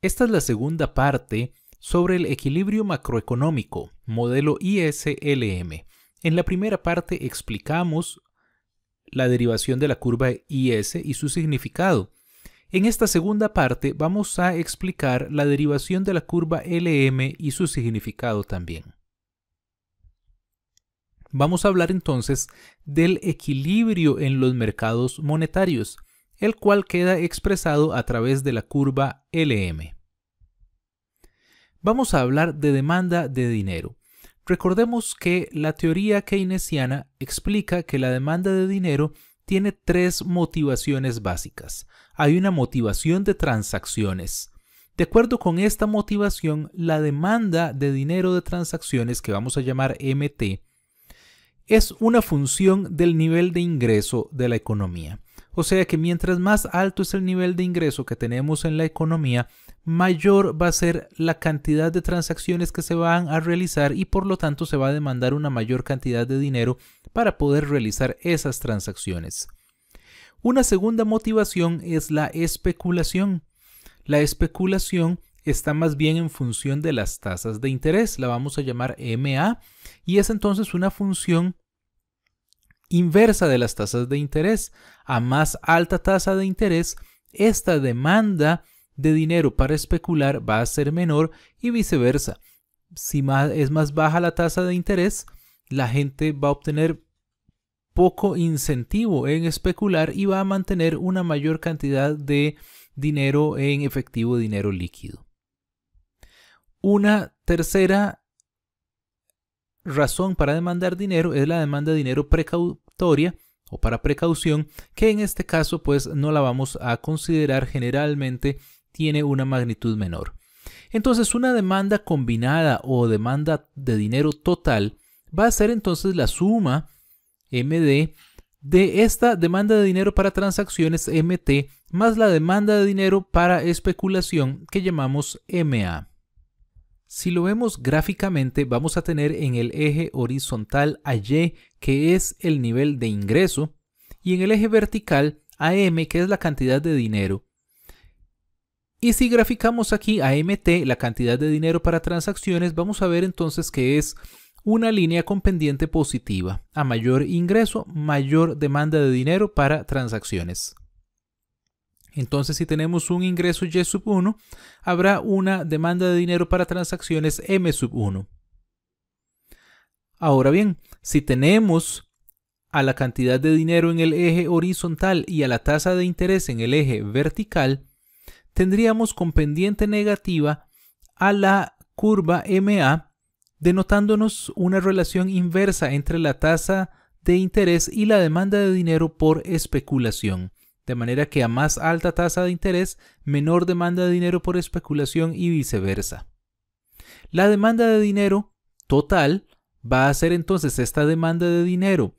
Esta es la segunda parte sobre el equilibrio macroeconómico, modelo ISLM. En la primera parte explicamos la derivación de la curva IS y su significado. En esta segunda parte vamos a explicar la derivación de la curva LM y su significado también. Vamos a hablar entonces del equilibrio en los mercados monetarios el cual queda expresado a través de la curva LM. Vamos a hablar de demanda de dinero. Recordemos que la teoría keynesiana explica que la demanda de dinero tiene tres motivaciones básicas. Hay una motivación de transacciones. De acuerdo con esta motivación, la demanda de dinero de transacciones, que vamos a llamar MT, es una función del nivel de ingreso de la economía. O sea que mientras más alto es el nivel de ingreso que tenemos en la economía, mayor va a ser la cantidad de transacciones que se van a realizar y por lo tanto se va a demandar una mayor cantidad de dinero para poder realizar esas transacciones. Una segunda motivación es la especulación. La especulación está más bien en función de las tasas de interés, la vamos a llamar MA, y es entonces una función inversa de las tasas de interés. A más alta tasa de interés, esta demanda de dinero para especular va a ser menor y viceversa. Si es más baja la tasa de interés, la gente va a obtener poco incentivo en especular y va a mantener una mayor cantidad de dinero en efectivo, dinero líquido. Una tercera razón para demandar dinero es la demanda de dinero precautoria o para precaución, que en este caso pues no la vamos a considerar generalmente tiene una magnitud menor. Entonces una demanda combinada o demanda de dinero total va a ser entonces la suma MD de esta demanda de dinero para transacciones MT más la demanda de dinero para especulación que llamamos MA. Si lo vemos gráficamente, vamos a tener en el eje horizontal a Y, que es el nivel de ingreso, y en el eje vertical a M, que es la cantidad de dinero. Y si graficamos aquí a MT, la cantidad de dinero para transacciones, vamos a ver entonces que es una línea con pendiente positiva. A mayor ingreso, mayor demanda de dinero para transacciones. Entonces, si tenemos un ingreso Y sub 1, habrá una demanda de dinero para transacciones M sub 1. Ahora bien, si tenemos a la cantidad de dinero en el eje horizontal y a la tasa de interés en el eje vertical, tendríamos con pendiente negativa a la curva MA, denotándonos una relación inversa entre la tasa de interés y la demanda de dinero por especulación de manera que a más alta tasa de interés, menor demanda de dinero por especulación y viceversa. La demanda de dinero total va a ser entonces esta demanda de dinero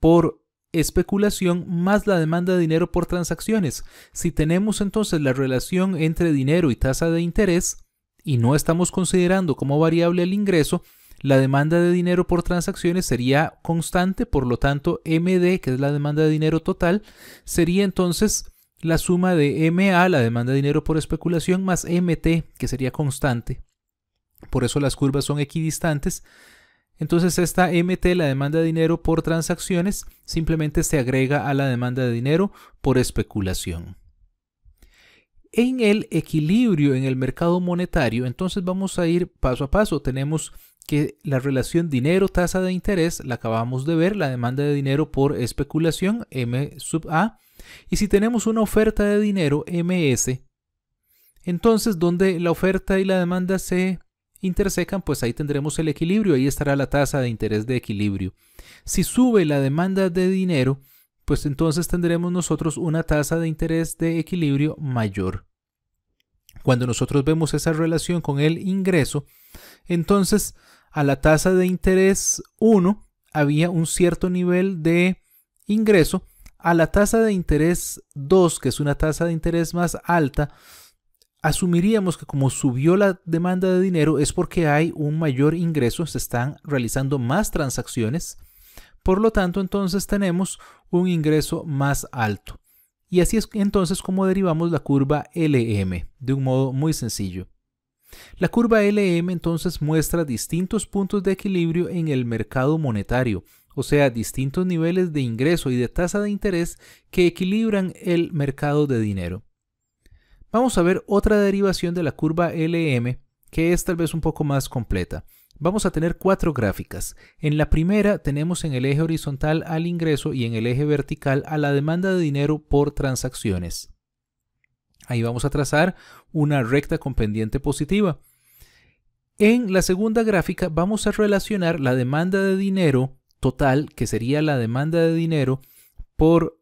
por especulación más la demanda de dinero por transacciones. Si tenemos entonces la relación entre dinero y tasa de interés, y no estamos considerando como variable el ingreso, la demanda de dinero por transacciones sería constante, por lo tanto MD, que es la demanda de dinero total, sería entonces la suma de MA, la demanda de dinero por especulación, más MT, que sería constante. Por eso las curvas son equidistantes. Entonces esta MT, la demanda de dinero por transacciones, simplemente se agrega a la demanda de dinero por especulación. En el equilibrio en el mercado monetario, entonces vamos a ir paso a paso. Tenemos que la relación dinero-tasa de interés la acabamos de ver, la demanda de dinero por especulación, M sub A, y si tenemos una oferta de dinero, MS, entonces donde la oferta y la demanda se intersecan, pues ahí tendremos el equilibrio, ahí estará la tasa de interés de equilibrio. Si sube la demanda de dinero, pues entonces tendremos nosotros una tasa de interés de equilibrio mayor. Cuando nosotros vemos esa relación con el ingreso, entonces a la tasa de interés 1 había un cierto nivel de ingreso, a la tasa de interés 2, que es una tasa de interés más alta, asumiríamos que como subió la demanda de dinero es porque hay un mayor ingreso, se están realizando más transacciones, por lo tanto entonces tenemos un ingreso más alto. Y así es entonces como derivamos la curva LM, de un modo muy sencillo. La curva LM entonces muestra distintos puntos de equilibrio en el mercado monetario, o sea, distintos niveles de ingreso y de tasa de interés que equilibran el mercado de dinero. Vamos a ver otra derivación de la curva LM, que es tal vez un poco más completa. Vamos a tener cuatro gráficas. En la primera tenemos en el eje horizontal al ingreso y en el eje vertical a la demanda de dinero por transacciones. Ahí vamos a trazar una recta con pendiente positiva. En la segunda gráfica vamos a relacionar la demanda de dinero total, que sería la demanda de dinero por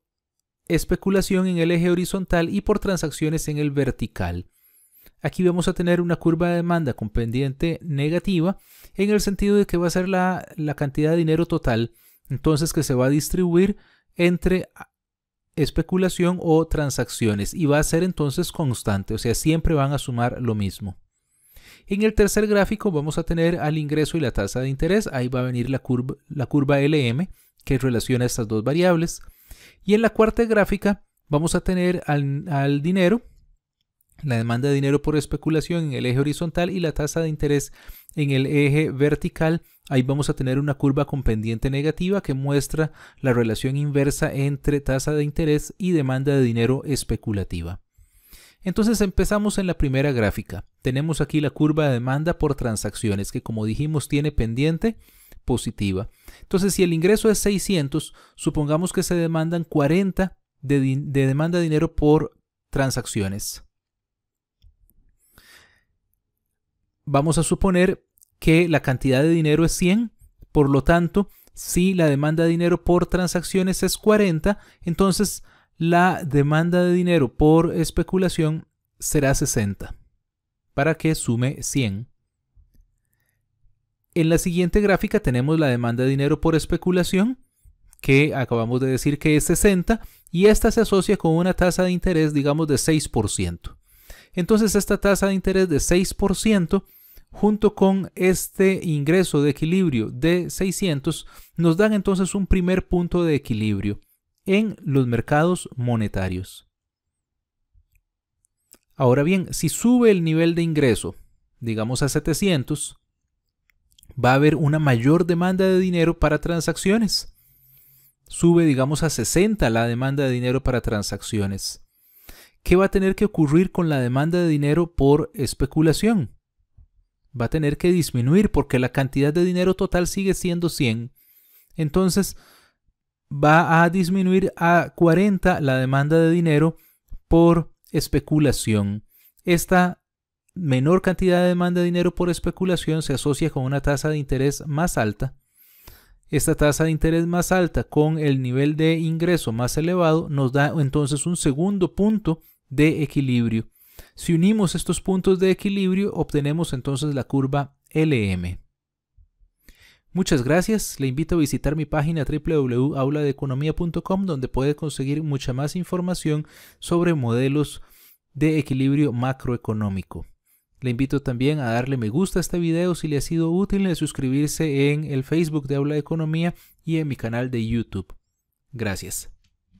especulación en el eje horizontal y por transacciones en el vertical. Aquí vamos a tener una curva de demanda con pendiente negativa en el sentido de que va a ser la, cantidad de dinero total, entonces que se va a distribuir entre especulación o transacciones y va a ser entonces constante, o sea, siempre van a sumar lo mismo. En el tercer gráfico vamos a tener al ingreso y la tasa de interés, ahí va a venir la curva, la curva LM que relaciona estas dos variables. Y en la cuarta gráfica vamos a tener al, al dinero, la demanda de dinero por especulación en el eje horizontal y la tasa de interés en el eje vertical. Ahí vamos a tener una curva con pendiente negativa que muestra la relación inversa entre tasa de interés y demanda de dinero especulativa. Entonces empezamos en la primera gráfica. Tenemos aquí la curva de demanda por transacciones que como dijimos tiene pendiente positiva. Entonces si el ingreso es 600, supongamos que se demandan 40 de, de demanda de dinero por transacciones. vamos a suponer que la cantidad de dinero es 100, por lo tanto, si la demanda de dinero por transacciones es 40, entonces la demanda de dinero por especulación será 60, para que sume 100. En la siguiente gráfica tenemos la demanda de dinero por especulación, que acabamos de decir que es 60, y esta se asocia con una tasa de interés, digamos, de 6%. Entonces esta tasa de interés de 6% junto con este ingreso de equilibrio de 600, nos dan entonces un primer punto de equilibrio en los mercados monetarios. Ahora bien, si sube el nivel de ingreso, digamos a 700, va a haber una mayor demanda de dinero para transacciones. Sube, digamos, a 60 la demanda de dinero para transacciones. ¿Qué va a tener que ocurrir con la demanda de dinero por especulación? va a tener que disminuir porque la cantidad de dinero total sigue siendo 100. Entonces va a disminuir a 40 la demanda de dinero por especulación. Esta menor cantidad de demanda de dinero por especulación se asocia con una tasa de interés más alta. Esta tasa de interés más alta con el nivel de ingreso más elevado nos da entonces un segundo punto de equilibrio. Si unimos estos puntos de equilibrio, obtenemos entonces la curva LM. Muchas gracias, le invito a visitar mi página www.auladeeconomía.com donde puede conseguir mucha más información sobre modelos de equilibrio macroeconómico. Le invito también a darle me gusta a este video si le ha sido útil, a suscribirse en el Facebook de Aula de Economía y en mi canal de YouTube. Gracias.